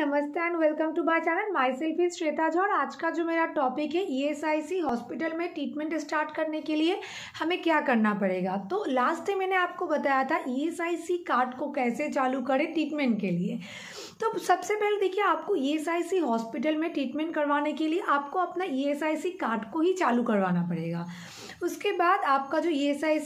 नमस्ते and welcome to my channel my self is Shweta Jha और आज का जो मेरा टॉपिक है ईएसआईसी e हॉस्पिटल में ट्रीटमेंट स्टार्ट करने के लिए हमें क्या करना पड़ेगा तो लास्ट टाइम मैंने आपको बताया था ईएसआईसी e कार्ड को कैसे चालू करें ट्रीटमेंट के लिए तो सबसे पहले देखिए आपको सी e हॉस्पिटल में ट्रीटमेंट करवाने के लिए आपको अपना सी कार्ड को ही चालू करवाना पड़ेगा उसके बाद आपका जो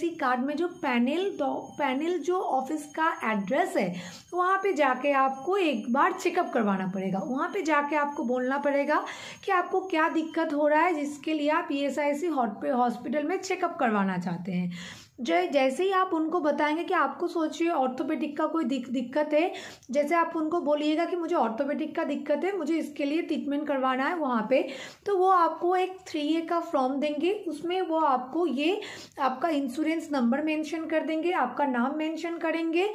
सी कार्ड में जो पैनल पैनल जो ऑफिस का एड्रेस है वहाँ पर जाके आपको एक बार चेकअप कर करवाना पड़ेगा वहाँ पे जाके आपको बोलना पड़ेगा कि आपको क्या दिक्कत हो रहा है जिसके लिए आप ई एस आई हॉस्पिटल में चेकअप करवाना चाहते हैं जो जैसे ही आप उनको बताएंगे कि आपको सोचिए ऑर्थोपेडिक का कोई दिक, दिक्कत है जैसे आप उनको बोलिएगा कि मुझे ऑर्थोपेडिक का दिक्कत है मुझे इसके लिए ट्रीटमेंट करवाना है वहाँ पे तो वो आपको एक थ्री ए का फॉर्म देंगे उसमें वो आपको ये आपका इंश्योरेंस नंबर मेंशन कर देंगे आपका नाम मेंशन करेंगे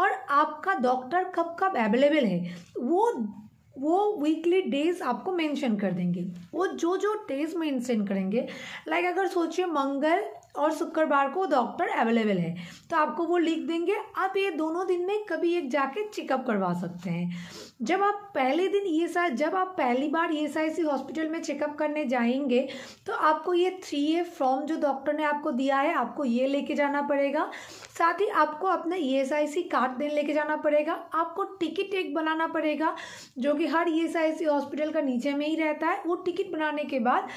और आपका डॉक्टर कब कब अवेलेबल है वो वो वीकली डेज आपको मेंशन कर देंगे वो जो जो डेज मेंशन करेंगे लाइक अगर सोचिए मंगल और शुक्रवार को डॉक्टर अवेलेबल है तो आपको वो लिख देंगे आप ये दोनों दिन में कभी एक जाके चेकअप करवा सकते हैं जब आप पहले दिन ई एस जब आप पहली बार ई एस हॉस्पिटल में चेकअप करने जाएंगे तो आपको ये थ्री ए फॉर्म जो डॉक्टर ने आपको दिया है आपको ये लेके जाना पड़ेगा साथ ही आपको अपना E S I C card then लेके जाना पड़ेगा आपको टिकट एक बनाना पड़ेगा जो कि हर ई एस आई सी हॉस्पिटल का नीचे में ही रहता है वो टिकट बनाने के बाद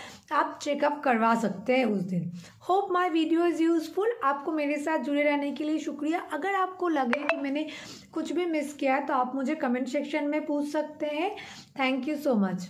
आप चेकअप करवा सकते हैं उस दिन hope my my video is useful आपको मेरे साथ जुड़े रहने के लिए शुक्रिया अगर आपको लगे कि मैंने कुछ भी मिस किया तो आप मुझे कमेंट सेक्शन में पूछ सकते हैं थैंक यू सो मच